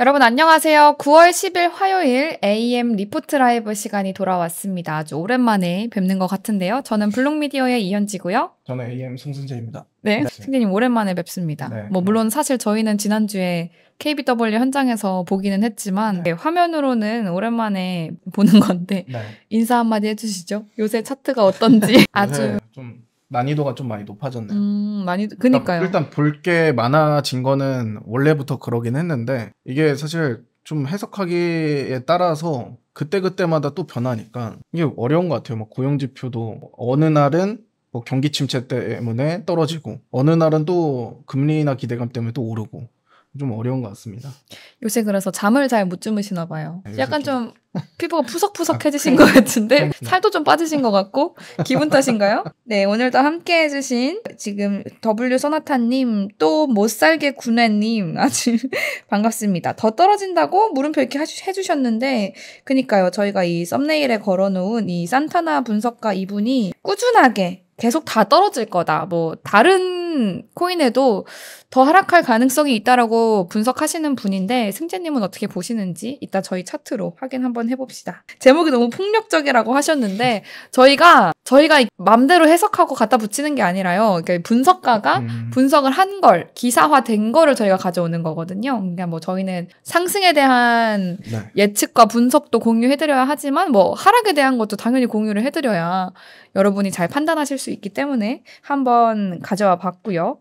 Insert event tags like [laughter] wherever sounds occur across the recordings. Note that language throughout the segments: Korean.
여러분 안녕하세요. 9월 10일 화요일 AM 리포트 라이브 시간이 돌아왔습니다. 아주 오랜만에 뵙는 것 같은데요. 저는 블록미디어의 이현지고요. 저는 AM 송순재입니다. 네, 승재님 네. 오랜만에 뵙습니다. 네. 뭐 물론 사실 저희는 지난주에 KBW 현장에서 보기는 했지만 네. 화면으로는 오랜만에 보는 건데 네. 인사 한마디 해주시죠. 요새 차트가 어떤지 [laughs] 아주 좀 난이도가 좀 많이 높아졌네요. 음, 많이 그러니까 그니까요. 일단, 볼 게 많아진 거는 원래부터 그러긴 했는데 이게 사실 좀 해석하기에 따라서 그때 그때마다 또 변하니까 이게 어려운 것 같아요. 막 고용 지표도 어느 날은 뭐 경기 침체 때문에 떨어지고 어느 날은 또 금리나 기대감 때문에 또 오르고 좀 어려운 것 같습니다. 요새 그래서 잠을 잘 못 주무시나 봐요. 네, 약간 좀, 좀 [laughs] 피부가 푸석푸석해지신 아, 것 네. 같은데 네. 살도 좀 빠지신 것 같고 기분 탓인가요? 네 오늘도 함께 해주신 지금 W 소나타님 또 못살게 군애님 아주 [laughs] 반갑습니다. 더 떨어진다고 물음표 이렇게 해주셨는데 그니까요 저희가 이 썸네일에 걸어놓은 이 산타나 분석가 이분이 꾸준하게 계속 다 떨어질 거다. 뭐 다른 코인에도 더 하락할 가능성이 있다라고 분석하시는 분인데 승재님은 어떻게 보시는지 이따 저희 차트로 확인 한번 해봅시다. 제목이 너무 폭력적이라고 하셨는데 저희가 저희가 맘대로 해석하고 갖다 붙이는 게 아니라요. 그러니까 분석가가 음. 분석을 한 걸 기사화된 거를 저희가 가져오는 거거든요. 그러니까 뭐 저희는 상승에 대한 네. 예측과 분석도 공유해드려야 하지만 뭐 하락에 대한 것도 당연히 공유를 해드려야 여러분이 잘 판단하실 수 있기 때문에 한번 가져와 봤고요.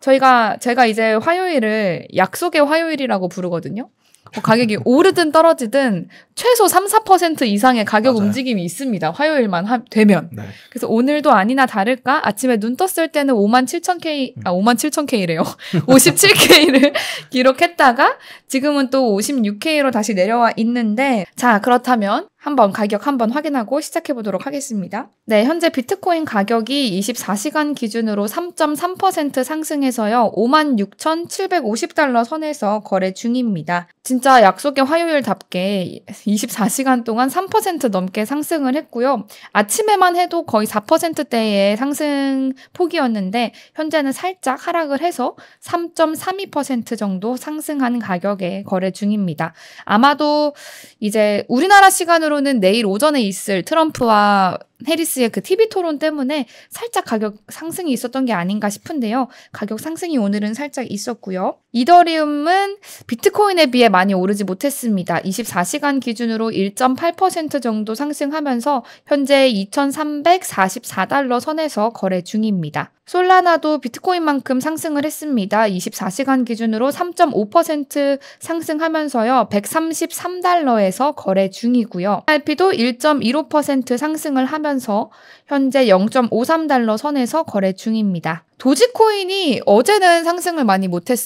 저희가 제가 이제 화요일을 약속의 화요일이라고 부르거든요. 뭐 가격이 [laughs] 오르든 떨어지든 최소 3, 4% 이상의 가격 맞아요. 움직임이 있습니다. 화요일만 하, 되면. 네. 그래서 오늘도 아니나 다를까 아침에 눈 떴을 때는 5만 7천 K, 음. 아, 5만 7천 K래요. 57K를 [laughs] 기록했다가 지금은 또 56K로 다시 내려와 있는데 자, 그렇다면 한번 가격 한번 확인하고 시작해 보도록 하겠습니다. 네, 현재 비트코인 가격이 24시간 기준으로 3.3% 상승해서요. 56,750달러 선에서 거래 중입니다. 진짜 약속의 화요일답게 24시간 동안 3% 넘게 상승을 했고요. 아침에만 해도 거의 4%대의 상승 폭이었는데 현재는 살짝 하락을 해서 3.32% 정도 상승한 가격에 거래 중입니다. 아마도 이제 우리나라 시간으로 한편으로는 내일 오전에 있을 트럼프와 해리스의 그 TV 토론 때문에 살짝 가격 상승이 있었던 게 아닌가 싶은데요. 가격 상승이 오늘은 살짝 있었고요. 이더리움은 비트코인에 비해 많이 오르지 못했습니다. 24시간 기준으로 1.8% 정도 상승하면서 현재 2,344달러 선에서 거래 중입니다. 솔라나도 비트코인만큼 상승을 했습니다. 24시간 기준으로 3.5% 상승하면서요. 133달러에서 거래 중이고요. RP도 1.15% 상승을 하면서 하면서 현재 0.53달러 선에서 거래 중입니다. 도지코인이 어제는 상승을 많이 못했,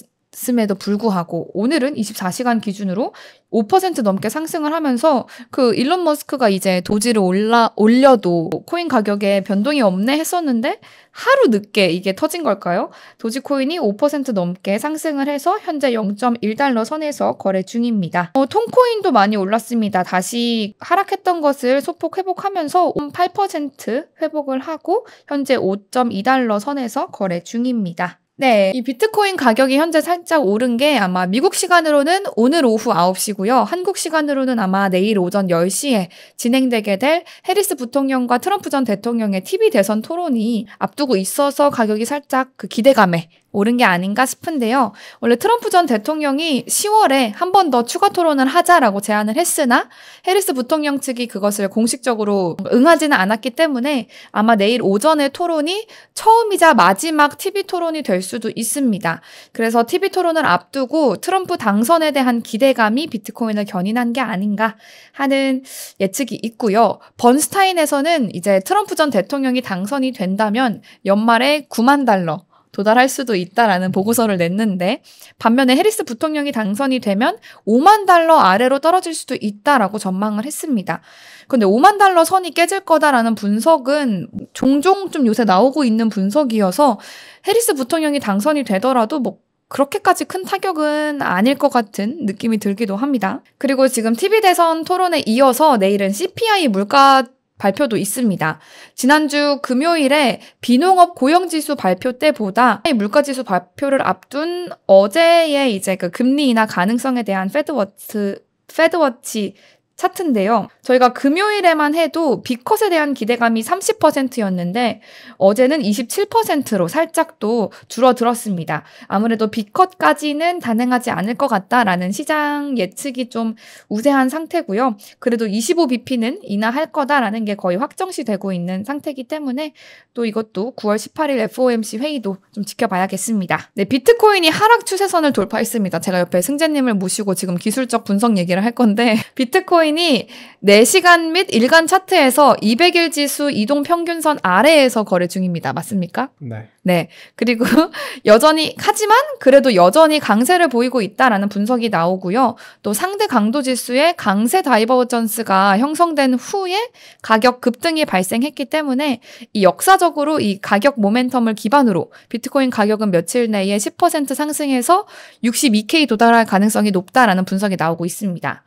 음에도 불구하고 오늘은 24시간 기준으로 5% 넘게 상승을 하면서 그 일론 머스크가 이제 도지를 올라 올려도 코인 가격에 변동이 없네 했었는데 하루 늦게 이게 터진 걸까요? 도지코인이 5% 넘게 상승을 해서 현재 0.1달러 선에서 거래 중입니다. 어, 통코인도 많이 올랐습니다. 다시 하락했던 것을 소폭 회복하면서 8% 회복을 하고 현재 5.2달러 선에서 거래 중입니다. 네. 이 비트코인 가격이 현재 살짝 오른 게 아마 미국 시간으로는 오늘 오후 9시고요. 한국 시간으로는 아마 내일 오전 10시에 진행되게 될 해리스 부통령과 트럼프 전 대통령의 TV 대선 토론이 앞두고 있어서 가격이 살짝 그 기대감에 옳은 게 아닌가 싶은데요. 원래 트럼프 전 대통령이 10월에 한 번 더 추가 토론을 하자라고 제안을 했으나 해리스 부통령 측이 그것을 공식적으로 응하지는 않았기 때문에 아마 내일 오전의 토론이 처음이자 마지막 TV 토론이 될 수도 있습니다. 그래서 TV 토론을 앞두고 트럼프 당선에 대한 기대감이 비트코인을 견인한 게 아닌가 하는 예측이 있고요. 번스타인에서는 이제 트럼프 전 대통령이 당선이 된다면 연말에 9만 달러 도달할 수도 있다라는 보고서를 냈는데 반면에 해리스 부통령이 당선이 되면 5만 달러 아래로 떨어질 수도 있다라고 전망을 했습니다. 근데 5만 달러 선이 깨질 거다라는 분석은 종종 좀 요새 나오고 있는 분석이어서 해리스 부통령이 당선이 되더라도 뭐 그렇게까지 큰 타격은 아닐 것 같은 느낌이 들기도 합니다. 그리고 지금 TV 대선 토론에 이어서 내일은 CPI 물가 발표도 있습니다. 지난주 금요일에 비농업 고용지수 발표 때보다 물가지수 발표를 앞둔 어제의 이제 그 금리 인하 가능성에 대한 페드워트 페드워치 차트인데요. 저희가 금요일에만 해도 비컷에 대한 기대감이 30%였는데 어제는 27%로 살짝 또 줄어들었습니다. 아무래도 비컷까지는 단행하지 않을 것 같다라는 시장 예측이 좀 우세한 상태고요. 그래도 25BP는 인하할 거다라는 게 거의 확정시 되고 있는 상태이기 때문에 또 이것도 9월 18일 FOMC 회의도 좀 지켜봐야겠습니다. 네, 비트코인이 하락 추세선을 돌파했습니다. 제가 옆에 승재님을 모시고 지금 기술적 분석 얘기를 할 건데 [laughs] 비트코인 비트코인이 4시간 및 일간 차트에서 200일 지수 이동 평균선 아래에서 거래 중입니다. 맞습니까? 네. 네. 그리고 [laughs] 여전히 하지만 그래도 여전히 강세를 보이고 있다라는 분석이 나오고요. 또 상대 강도 지수의 강세 다이버전스가 형성된 후에 가격 급등이 발생했기 때문에 이 역사적으로 이 가격 모멘텀을 기반으로 비트코인 가격은 며칠 내에 10% 상승해서 62K 도달할 가능성이 높다라는 분석이 나오고 있습니다.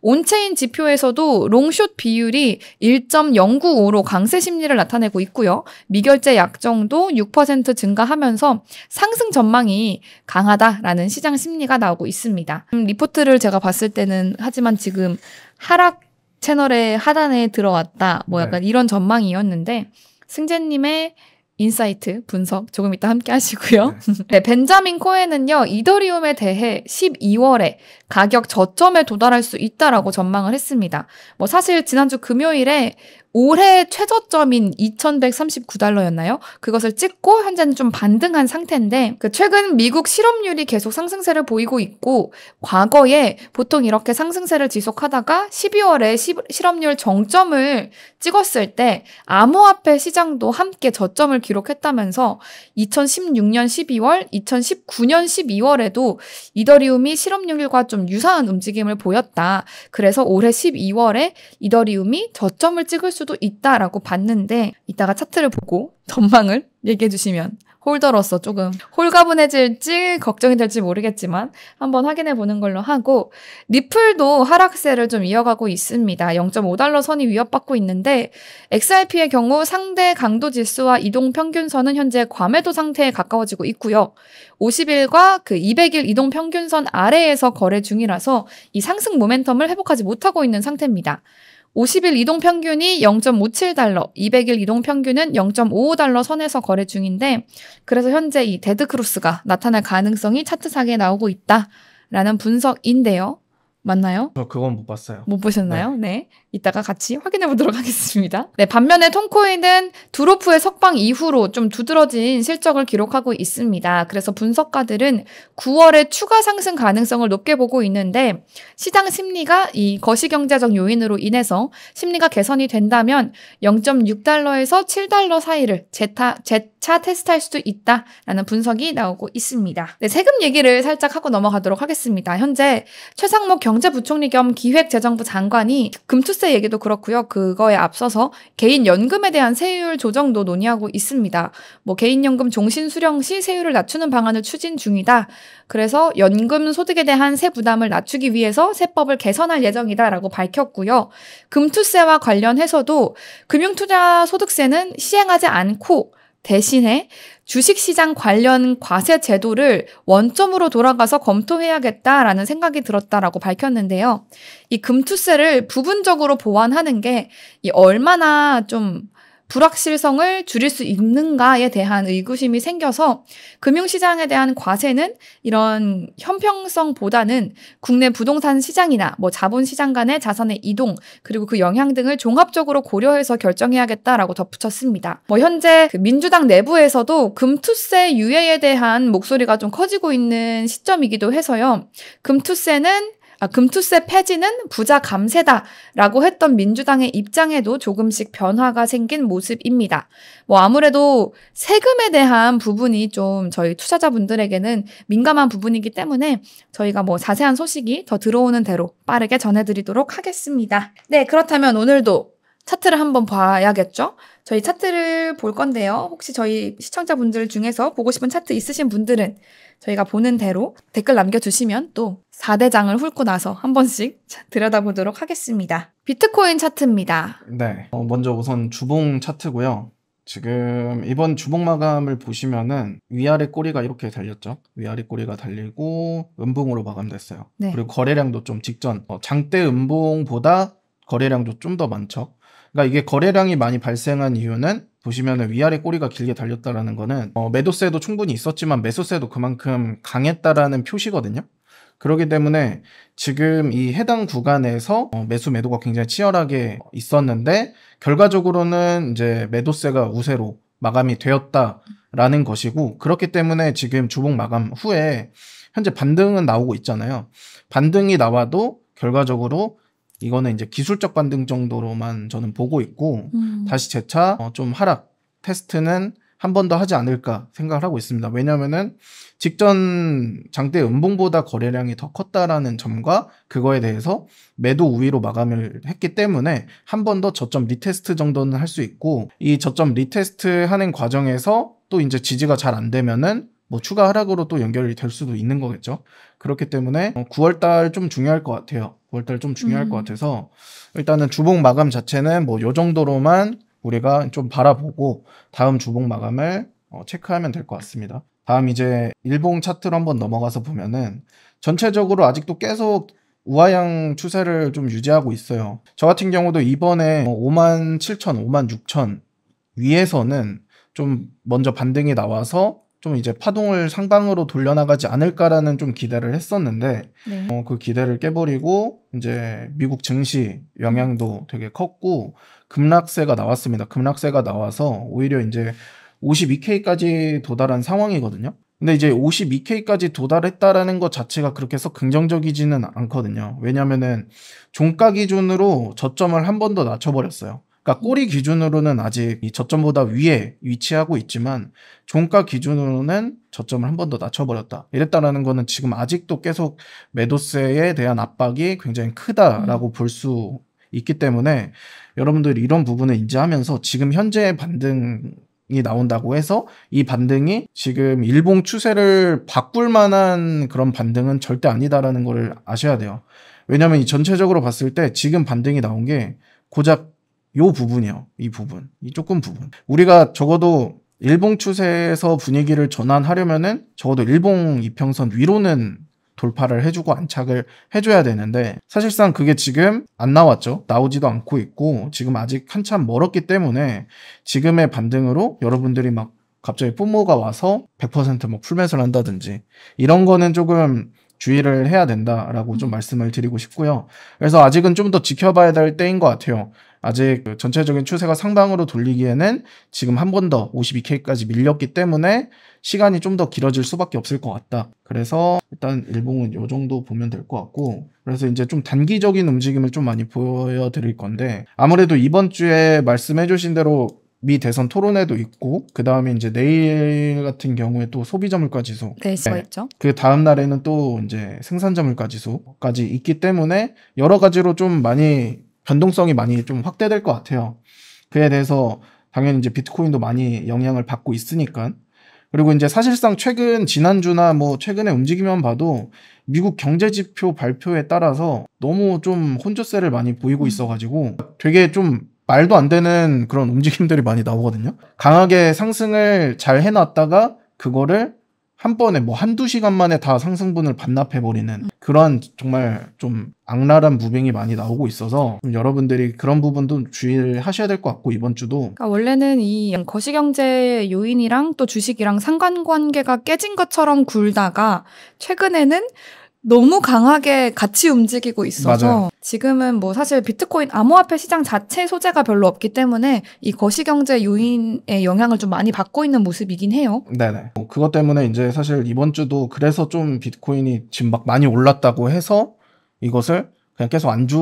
온체인 지표에서도 롱숏 비율이 1.095로 강세 심리를 나타내고 있고요. 미결제 약정도 6% 증가하면서 상승 전망이 강하다라는 시장 심리가 나오고 있습니다. 음, 리포트를 제가 봤을 때는 하지만 지금 하락 채널의 하단에 들어왔다. 뭐 네. 약간 네. 이런 전망이었는데 승재님의 인사이트 분석 조금 이따 함께 하시고요. 네, [laughs] 네 벤자민 코엔은요 이더리움에 대해 12월에 가격 저점에 도달할 수 있다라고 전망을 했습니다. 뭐 사실 지난주 금요일에 올해 최저점인 2,139달러였나요? 그것을 찍고 현재는 좀 반등한 상태인데 그 최근 미국 실업률이 계속 상승세를 보이고 있고 과거에 보통 이렇게 상승세를 지속하다가 12월에 시, 실업률 정점을 찍었을 때 암호화폐 시장도 함께 저점을 기록했다면서 2016년 12월, 2019년 12월에도 이더리움이 실업률과 좀 유사한 움직임을 보였다. 그래서 올해 12월에 이더리움이 저점을 찍을 수 수도 있다라고 봤는데 이따가 차트를 보고 전망을 얘기해 주시면 홀더로서 조금 홀가분해질지 걱정이 될지 모르겠지만 한번 확인해 보는 걸로 하고 리플도 하락세를 좀 이어가고 있습니다. 0.5달러 선이 위협받고 있는데 XRP의 경우 상대 강도 지수와 이동 평균선은 현재 과매도 상태에 가까워지고 있고요. 50일과 그 200일 이동 평균선 아래에서 거래 중이라서 이 상승 모멘텀을 회복하지 못하고 있는 상태입니다. 50일 이동 평균이 0.57달러, 200일 이동 평균은 0.55달러 선에서 거래 중인데 그래서 현재 이 데드 크로스가 나타날 가능성이 차트상에 나오고 있다라는 분석인데요. 맞나요? 저 그건 못 봤어요. 못 보셨나요? 네. 네. 이따가 같이 확인해 보도록 [laughs] 하겠습니다. 네, 반면에 톰코인은 드로프의 석방 이후로 좀 두드러진 실적을 기록하고 있습니다. 그래서 분석가들은 9월에 추가 상승 가능성을 높게 보고 있는데 시장 심리가 이 거시경제적 요인으로 인해서 심리가 개선이 된다면 0.6달러에서 7달러 사이를 재타, 재차 테스트할 수도 있다라는 분석이 나오고 있습니다. 네, 세금 얘기를 살짝 하고 넘어가도록 하겠습니다. 현재 최상목 경제부총리 겸 기획재정부 장관이 금투 취득세 얘기도 그렇고요. 그거에 앞서서 개인 연금에 대한 세율 조정도 논의하고 있습니다. 뭐 개인 연금 종신 수령 시 세율을 낮추는 방안을 추진 중이다. 그래서 연금 소득에 대한 세 부담을 낮추기 위해서 세법을 개선할 예정이다라고 밝혔고요. 금투세와 관련해서도 금융투자 소득세는 시행하지 않고 대신에 주식시장 관련 과세 제도를 원점으로 돌아가서 검토해야겠다라는 생각이 들었다라고 밝혔는데요. 이 금투세를 부분적으로 보완하는 게 이 얼마나 좀 불확실성을 줄일 수 있는가에 대한 의구심이 생겨서 금융시장에 대한 과세는 이런 형평성보다는 국내 부동산 시장이나 뭐 자본시장 간의 자산의 이동 그리고 그 영향 등을 종합적으로 고려해서 결정해야겠다라고 덧붙였습니다. 뭐 현재 그 민주당 내부에서도 금투세 유예에 대한 목소리가 좀 커지고 있는 시점이기도 해서요. 금투세는 아, 금투세 폐지는 부자 감세다라고 했던 민주당의 입장에도 조금씩 변화가 생긴 모습입니다. 뭐 아무래도 세금에 대한 부분이 좀 저희 투자자분들에게는 민감한 부분이기 때문에 저희가 뭐 자세한 소식이 더 들어오는 대로 빠르게 전해드리도록 하겠습니다. 네, 그렇다면 오늘도 차트를 한번 봐야겠죠? 저희 차트를 볼 건데요. 혹시 저희 시청자분들 중에서 보고 싶은 차트 있으신 분들은 저희가 보는 대로 댓글 남겨주시면 또 4대장을 훑고 나서 한 번씩 [laughs] 들여다보도록 하겠습니다. 비트코인 차트입니다. 네. 어, 먼저 우선 주봉 차트고요. 지금 이번 주봉 마감을 보시면은 위아래 꼬리가 이렇게 달렸죠. 위아래 꼬리가 달리고 음봉으로 마감됐어요. 네. 그리고 거래량도 좀 직전 어, 장대 음봉보다 거래량도 좀 더 많죠. 그러니까 이게 거래량이 많이 발생한 이유는 보시면 위아래 꼬리가 길게 달렸다라는 거는 어, 매도세도 충분히 있었지만 매수세도 그만큼 강했다라는 표시거든요. 그렇기 때문에 지금 이 해당 구간에서 어, 매수 매도가 굉장히 치열하게 있었는데 결과적으로는 이제 매도세가 우세로 마감이 되었다라는 것이고 그렇기 때문에 지금 주봉 마감 후에 현재 반등은 나오고 있잖아요. 반등이 나와도 결과적으로 이거는 이제 기술적 반등 정도로만 저는 보고 있고 음. 다시 재차 어, 좀 하락 테스트는 한 번 더 하지 않을까 생각을 하고 있습니다. 왜냐면은 직전 장대 음봉보다 거래량이 더 컸다라는 점과 그거에 대해서 매도 우위로 마감을 했기 때문에 한 번 더 저점 리테스트 정도는 할 수 있고 이 저점 리테스트 하는 과정에서 또 이제 지지가 잘 안 되면은 뭐 추가 하락으로 또 연결이 될 수도 있는 거겠죠. 그렇기 때문에 9월 어, 달좀 중요할 것 같아요. 9월 달좀 중요할 음. 것 같아서 일단은 주봉 마감 자체는 뭐요 정도로만 우리가 좀 바라보고 다음 주봉 마감을 어, 체크하면 될 것 같습니다. 다음 이제 일봉 차트로 한번 넘어가서 보면은 전체적으로 아직도 계속 우하향 추세를 좀 유지하고 있어요. 저 같은 경우도 이번에 5 7 0 0 0 5 6 0 0 0 위에서는 좀 먼저 반등이 나와서 좀 이제 파동을 상방으로 돌려나가지 않을까라는 좀 기대를 했었는데 네. 어, 그 기대를 깨버리고 이제 미국 증시 영향도 되게 컸고 급락세가 나왔습니다. 급락세가 나와서 오히려 이제 52K까지 도달한 상황이거든요. 근데 이제 52K까지 도달했다라는 것 자체가 그렇게 해서 긍정적이지는 않거든요. 왜냐면은 종가 기준으로 저점을 한 번 더 낮춰버렸어요. 그러니까 꼬리 기준으로는 아직 이 저점보다 위에 위치하고 있지만 종가 기준으로는 저점을 한 번 더 낮춰버렸다. 이랬다라는 거는 지금 아직도 계속 매도세에 대한 압박이 굉장히 크다라고 음. 볼수 있기 때문에 여러분들이 이런 부분을 인지하면서 지금 현재의 반등 이 나온다고 해서 이 반등이 지금 일봉 추세를 바꿀 만한 그런 반등은 절대 아니다라는 거를 아셔야 돼요. 왜냐하면 이 전체적으로 봤을 때 지금 반등이 나온 게 고작 요 부분이요. 이 부분. 이 조금 부분. 우리가 적어도 일봉 추세에서 분위기를 전환하려면은 적어도 일봉 이평선 위로는 돌파를 해주고 안착을 해줘야 되는데 사실상 그게 지금 안 나왔죠. 나오지도 않고 있고 지금 아직 한참 멀었기 때문에 지금의 반등으로 여러분들이 막 갑자기 뿜모가 와서 100%뭐 풀매수를 한다든지 이런 거는 조금 주의를 해야 된다라고 좀 음. 말씀을 드리고 싶고요. 그래서 아직은 좀 더 지켜봐야 될 때인 것 같아요. 아직 그 전체적인 추세가 상방으로 돌리기에는 지금 한 번 더 52K까지 밀렸기 때문에 시간이 좀 더 길어질 수밖에 없을 것 같다. 그래서 일단 일봉은 요 정도 보면 될 것 같고 그래서 이제 좀 단기적인 움직임을 좀 많이 보여드릴 건데 아무래도 이번 주에 말씀해 주신 대로 미 대선 토론회도 있고 그 다음에 이제 내일 같은 경우에 또 소비자 물가 지수, 네, 네. 있죠. 그 다음 날에는 또 이제 생산자 물가 지수까지 있기 때문에 여러 가지로 좀 많이 변동성이 많이 좀 확대될 것 같아요. 그에 대해서 당연히 이제 비트코인도 많이 영향을 받고 있으니까 그리고 이제 사실상 최근 지난주나 뭐 최근의 움직임만 봐도 미국 경제 지표 발표에 따라서 너무 좀 혼조세를 많이 보이고 음. 있어가지고 되게 좀 말도 안 되는 그런 움직임들이 많이 나오거든요. 강하게 상승을 잘 해놨다가 그거를 한 번에 뭐 한두 시간 만에 다 상승분을 반납해버리는 그런 정말 좀 악랄한 무빙이 많이 나오고 있어서 여러분들이 그런 부분도 주의를 하셔야 될 것 같고 이번 주도 그러니까 원래는 이 거시경제 의 요인이랑 또 주식이랑 상관관계가 깨진 것처럼 굴다가 최근에는 너무 강하게 같이 움직이고 있어서 맞아요. 지금은 뭐 사실 비트코인 암호화폐 시장 자체 소재가 별로 없기 때문에 이 거시경제 요인의 영향을 좀 많이 받고 있는 모습이긴 해요. 네네. 뭐 그것 때문에 이제 사실 이번 주도 그래서 좀 비트코인이 지금 막 많이 올랐다고 해서 이것을 그냥 계속 안주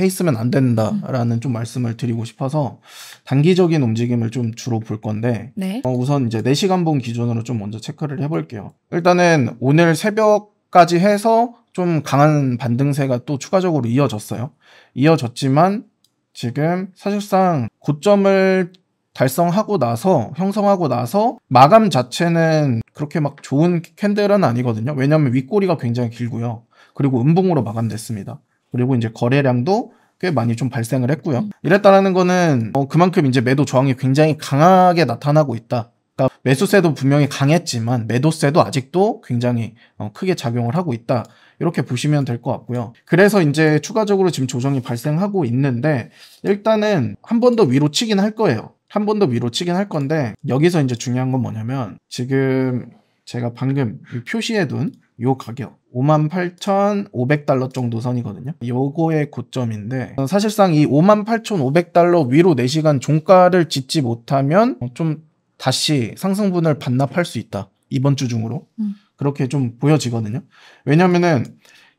해 있으면 안 된다라는 음. 좀 말씀을 드리고 싶어서 단기적인 움직임을 좀 주로 볼 건데 네. 어, 우선 이제 4시간봉 기준으로 좀 먼저 체크를 해볼게요. 일단은 오늘 새벽까지 해서 좀 강한 반등세가 또 추가적으로 이어졌어요. 이어졌지만 지금 사실상 고점을 달성하고 나서 형성하고 나서 마감 자체는 그렇게 막 좋은 캔들은 아니거든요. 왜냐하면 윗꼬리가 굉장히 길고요. 그리고 음봉으로 마감됐습니다. 그리고 이제 거래량도 꽤 많이 좀 발생을 했고요. 이랬다라는 거는 어, 그만큼 이제 매도 저항이 굉장히 강하게 나타나고 있다. 그러니까 매수세도 분명히 강했지만 매도세도 아직도 굉장히 어, 크게 작용을 하고 있다. 이렇게 보시면 될 것 같고요. 그래서 이제 추가적으로 지금 조정이 발생하고 있는데 일단은 한 번 더 위로 치긴 할 거예요. 한 번 더 위로 치긴 할 건데 여기서 이제 중요한 건 뭐냐면 지금 제가 방금 표시해둔 요 가격 58,500달러 정도 선이거든요. 요거의 고점인데 사실상 이 58,500달러 위로 4시간 종가를 짓지 못하면 좀 다시 상승분을 반납할 수 있다. 이번 주 중으로. 음. 그렇게 좀 보여지거든요. 왜냐면은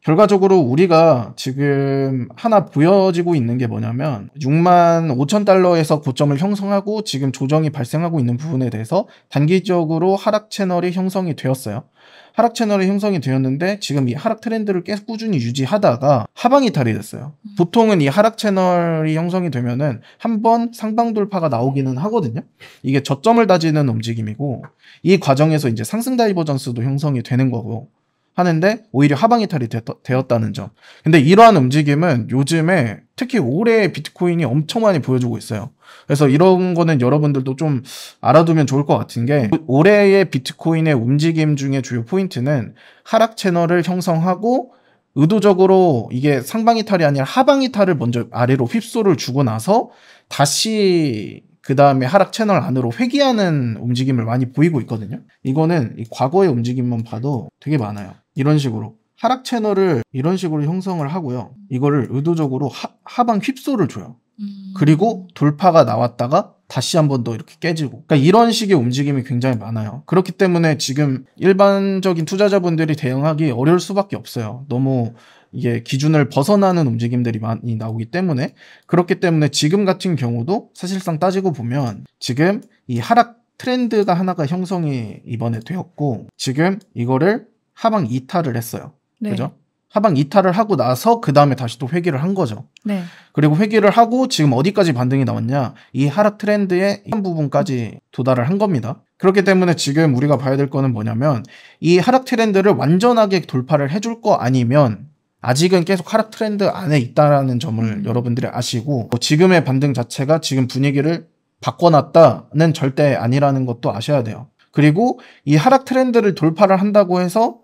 결과적으로 우리가 지금 하나 보여지고 있는 게 뭐냐면 6만 5천 달러에서 고점을 형성하고 지금 조정이 발생하고 있는 부분에 대해서 단기적으로 하락 채널이 형성이 되었어요. 하락 채널이 형성이 되었는데 지금 이 하락 트렌드를 계속 꾸준히 유지하다가 하방이 탈이 됐어요. 음. 보통은 이 하락 채널이 형성이 되면은 한번 상방 돌파가 나오기는 하거든요. 이게 저점을 다지는 움직임이고 이 과정에서 이제 상승 다이버전스도 형성이 되는 거고 하는데 오히려 하방 이탈이 되었다는 점. 근데 이러한 움직임은 요즘에 특히 올해 비트코인이 엄청 많이 보여주고 있어요. 그래서 이런 거는 여러분들도 좀 알아두면 좋을 것 같은 게 올해의 비트코인의 움직임 중에 주요 포인트는 하락 채널을 형성하고 의도적으로 이게 상방 이탈이 아니라 하방 이탈을 먼저 아래로 휩소를 주고 나서 다시 그 다음에 하락 채널 안으로 회귀하는 움직임을 많이 보이고 있거든요. 이거는 과거의 움직임만 봐도 되게 많아요. 이런 식으로 하락 채널을 이런 식으로 형성을 하고요. 이거를 의도적으로 하, 하방 휩소를 줘요. 음. 그리고 돌파가 나왔다가 다시 한 번 더 이렇게 깨지고. 그러니까 이런 식의 움직임이 굉장히 많아요. 그렇기 때문에 지금 일반적인 투자자분들이 대응하기 어려울 수밖에 없어요. 너무 이게 기준을 벗어나는 움직임들이 많이 나오기 때문에 그렇기 때문에 지금 같은 경우도 사실상 따지고 보면 지금 이 하락 트렌드가 하나가 형성이 이번에 되었고 지금 이거를 하방 이탈을 했어요. 네. 그죠? 하방 이탈을 하고 나서 그 다음에 다시 또 회기를 한 거죠. 네. 그리고 회기를 하고 지금 어디까지 반등이 나왔냐? 이 하락 트렌드의 한 부분까지 도달을 한 겁니다. 그렇기 때문에 지금 우리가 봐야 될 거는 뭐냐면 이 하락 트렌드를 완전하게 돌파를 해줄 거 아니면 아직은 계속 하락 트렌드 안에 있다라는 점을 음. 여러분들이 아시고 뭐 지금의 반등 자체가 지금 분위기를 바꿔놨다는 절대 아니라는 것도 아셔야 돼요. 그리고 이 하락 트렌드를 돌파를 한다고 해서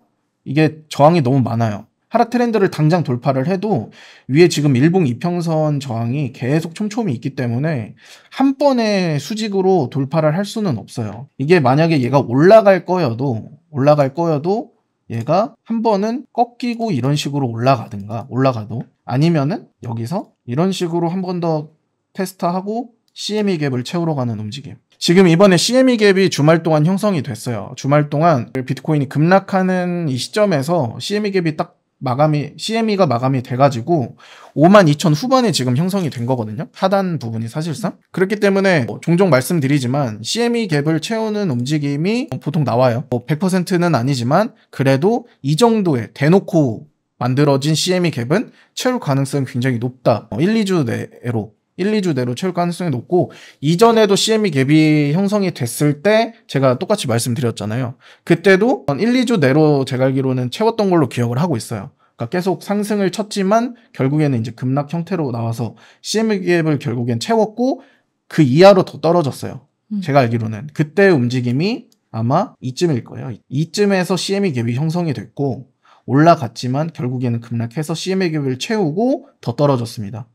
이게 저항이 너무 많아요. 하라 트렌드를 당장 돌파를 해도 위에 지금 일봉 이평선 저항이 계속 촘촘히 있기 때문에 한 번에 수직으로 돌파를 할 수는 없어요. 이게 만약에 얘가 올라갈 거여도 올라갈 거여도 얘가 한 번은 꺾이고 이런 식으로 올라가든가 올라가도 아니면은 여기서 이런 식으로 한 번 더 테스트하고 CME 갭을 채우러 가는 움직임. 지금 이번에 CME 갭이 주말 동안 형성이 됐어요. 주말 동안 비트코인이 급락하는 이 시점에서 CME 갭이 딱 마감이 CME가 마감이 돼가지고 52,000 후반에 지금 형성이 된 거거든요. 하단 부분이 사실상 그렇기 때문에 뭐 종종 말씀드리지만 CME 갭을 채우는 움직임이 보통 나와요. 뭐 100%는 아니지만 그래도 이 정도의 대놓고 만들어진 CME 갭은 채울 가능성 굉장히 높다. 1, 뭐 2주 내로 1, 2주 내로 채울 가능성이 높고 이전에도 CME 갭이 형성이 됐을 때 제가 똑같이 말씀드렸잖아요. 그때도 1, 2주 내로 제가 알기로는 채웠던 걸로 기억을 하고 있어요. 그러니까 계속 상승을 쳤지만 결국에는 이제 급락 형태로 나와서 CME 갭을 결국엔 채웠고 그 이하로 더 떨어졌어요. 음. 제가 알기로는 그때 움직임이 아마 이쯤일 거예요. 이쯤에서 CME 갭이 형성이 됐고 올라갔지만 결국에는 급락해서 CME 갭을 채우고 더 떨어졌습니다.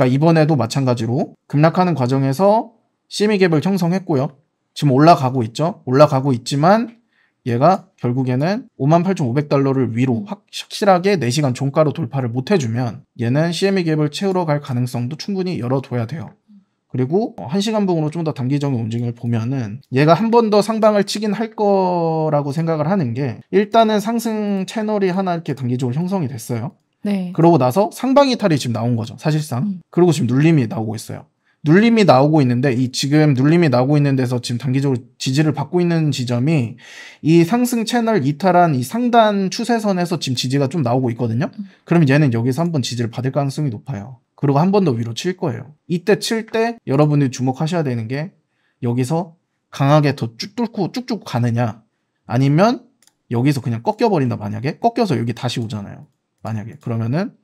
그러니까 이번에도 마찬가지로 급락하는 과정에서 시미갭을 형성했고요. 지금 올라가고 있죠. 올라가고 있지만 얘가 결국에는 58,500달러를 위로 확실하게 4시간 종가로 돌파를 못 해주면 얘는 CME 갭을 채우러 갈 가능성도 충분히 열어둬야 돼요. 그리고 1시간 봉으로 좀 더 단기적인 움직임을 보면은 얘가 한 번 더 상방을 치긴 할 거라고 생각을 하는 게 일단은 상승 채널이 하나 이렇게 단기적으로 형성이 됐어요. 네. 그러고 나서 상방 이탈이 지금 나온 거죠, 사실상. 음. 그리고 지금 눌림이 나오고 있어요. 눌림이 나오고 있는데 이 지금 눌림이 나오고 있는 데서 지금 단기적으로 지지를 받고 있는 지점이 이 상승 채널 이탈한 이 상단 추세선에서 지금 지지가 좀 나오고 있거든요. 음. 그면 얘는 여기서 한번 지지를 받을 가능성이 높아요. 그리고 한 번 더 위로 칠 거예요. 이때 칠 때 여러분이 주목하셔야 되는 게 여기서 강하게 더 쭉 뚫고 쭉쭉 가느냐 아니면 여기서 그냥 꺾여버린다 만약에 꺾여서 여기 다시 오잖아요. 만약에 그러면은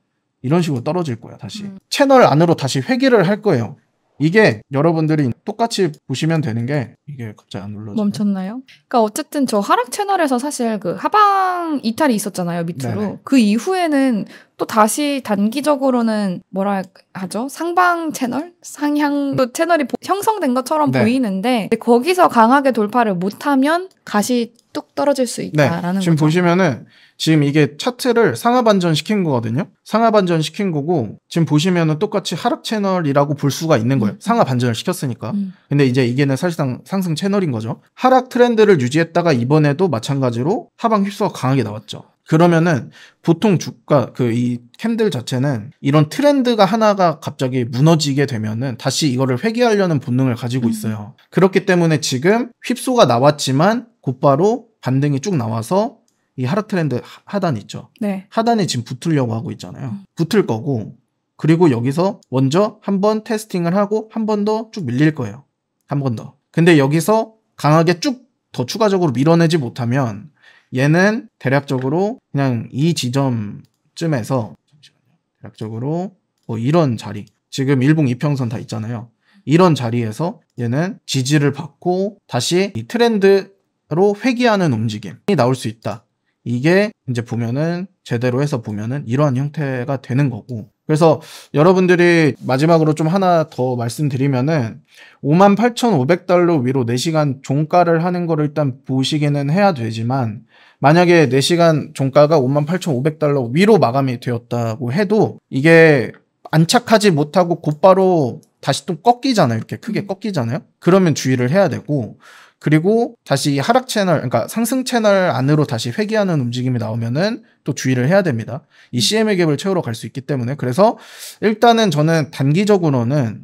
이런 식으로 떨어질 거예요 다시 음. 채널 안으로 다시 회귀를 할 거예요 이게 여러분들이 똑같이 보시면 되는 게 이게 갑자기 안눌러져 멈췄나요? 그러니까 어쨌든 저 하락 채널에서 사실 그 하방 이탈이 있었잖아요 밑으로 네네. 그 이후에는 또 다시 단기적으로는 뭐라 하죠 상방 채널 상향 음. 채널이 형성된 것처럼 네. 보이는데 거기서 강하게 돌파를 못하면 다시 뚝 떨어질 수 네. 있다라는 네. 지금 거죠. 보시면은 지금 이게 차트를 상하반전 시킨 거거든요. 상하반전 시킨 거고 지금 보시면은 똑같이 하락 채널이라고 볼 수가 있는 거예요. 음. 상하반전을 시켰으니까. 음. 근데 이제 이게는 사실상 상승 채널인 거죠. 하락 트렌드를 유지했다가 이번에도 마찬가지로 하방 휩소가 강하게 나왔죠. 그러면은 보통 주가 그 이 캔들 자체는 이런 트렌드가 하나가 갑자기 무너지게 되면은 다시 이거를 회귀하려는 본능을 가지고 음. 있어요. 음. 그렇기 때문에 지금 휩소가 나왔지만 곧바로 반등이 쭉 나와서 이 하락 트렌드 하단 있죠. 네. 하단에 지금 붙으려고 하고 있잖아요. 음. 붙을 거고 그리고 여기서 먼저 한 번 테스팅을 하고 한 번 더 쭉 밀릴 거예요. 한 번 더. 근데 여기서 강하게 쭉 더 추가적으로 밀어내지 못하면 얘는 대략적으로 그냥 이 지점쯤에서 잠시만요. 대략적으로 뭐 이런 자리 지금 일봉 이평선 다 있잖아요. 이런 자리에서 얘는 지지를 받고 다시 이 트렌드로 회귀하는 움직임이 나올 수 있다. 이게 이제 보면은 제대로 해서 보면은 이러한 형태가 되는 거고 그래서 여러분들이 마지막으로 좀 하나 더 말씀드리면은 58,500달러 위로 4시간 종가를 하는 거를 일단 보시기는 해야 되지만 만약에 4시간 종가가 58,500달러 위로 마감이 되었다고 해도 이게 안착하지 못하고 곧바로 다시 또 꺾이잖아요. 이렇게 크게 음. 꺾이잖아요. 그러면 주의를 해야 되고 그리고 다시 하락 채널, 그러니까 상승 채널 안으로 다시 회귀하는 움직임이 나오면은 또 주의를 해야 됩니다. 이 CMA 갭을 채우러 갈 수 있기 때문에 그래서 일단은 저는 단기적으로는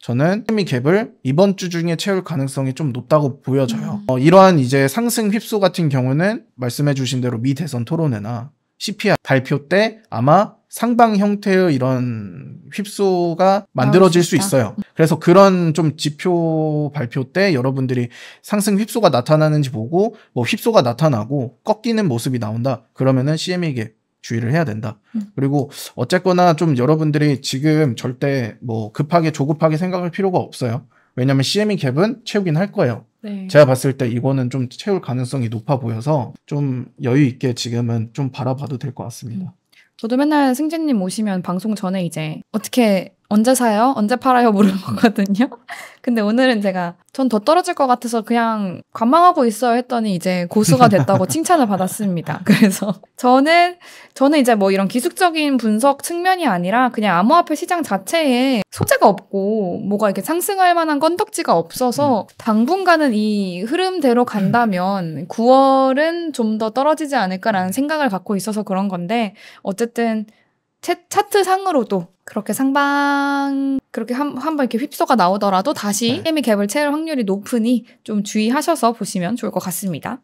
저는 CMA 갭을 이번 주 중에 채울 가능성이 좀 높다고 보여져요. 음. 어, 이러한 이제 상승 휩소 같은 경우는 말씀해주신 대로 미 대선 토론회나 CPI 발표 때 아마 상방 형태의 이런 휩소가 만들어질 수 있어요. 그래서 그런 좀 지표 발표 때 여러분들이 상승 휩소가 나타나는지 보고 뭐 휩소가 나타나고 꺾이는 모습이 나온다. 그러면은 CM에게 주의를 해야 된다. 음. 그리고 어쨌거나 좀 여러분들이 지금 절대 뭐 급하게 조급하게 생각할 필요가 없어요. 왜냐면 하 CME 갭은 채우긴 할 거예요. 네. 제가 봤을 때 이거는 좀 채울 가능성이 높아 보여서 좀 여유 있게 지금은 좀 바라봐도 될 것 같습니다. 음. 저도 맨날 승진님 오시면 방송 전에 이제 어떻게 언제 사요? 언제 팔아요? 물어보거든요. [laughs] 근데 오늘은 제가 전 더 떨어질 것 같아서 그냥 관망하고 있어요 했더니 이제 고수가 됐다고 [laughs] 칭찬을 받았습니다. 그래서 저는 저는 이제 뭐 이런 기술적인 분석 측면이 아니라 그냥 암호화폐 시장 자체에 소재가 없고 뭐가 이렇게 상승할 만한 건덕지가 없어서 음. 당분간은 이 흐름대로 간다면 9월은 음. 좀더 떨어지지 않을까라는 생각을 갖고 있어서 그런 건데 어쨌든 차트상으로도 그렇게 상방 그렇게 한, 한 번 이렇게 휩소가 나오더라도 다시 게 네. 세미 갭을 채울 확률이 높으니 좀 주의하셔서 보시면 좋을 것 같습니다.